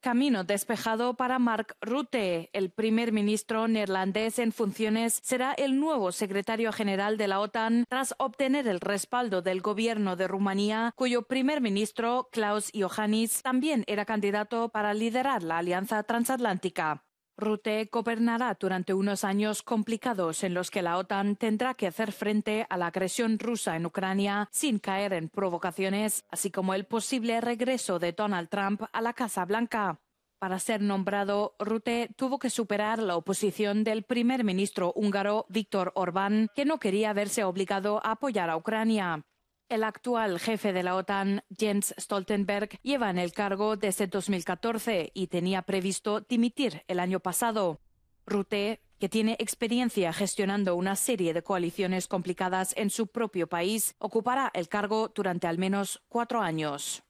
Camino despejado para Mark Rutte. El primer ministro neerlandés en funciones será el nuevo secretario general de la OTAN tras obtener el respaldo del gobierno de Rumanía, cuyo primer ministro, Klaus Iohannis, también era candidato para liderar la alianza transatlántica. Rute gobernará durante unos años complicados en los que la OTAN tendrá que hacer frente a la agresión rusa en Ucrania sin caer en provocaciones, así como el posible regreso de Donald Trump a la Casa Blanca. Para ser nombrado, Rute tuvo que superar la oposición del primer ministro húngaro Víctor Orbán, que no quería verse obligado a apoyar a Ucrania. El actual jefe de la OTAN, Jens Stoltenberg, lleva en el cargo desde 2014 y tenía previsto dimitir el año pasado. Rutte, que tiene experiencia gestionando una serie de coaliciones complicadas en su propio país, ocupará el cargo durante al menos cuatro años.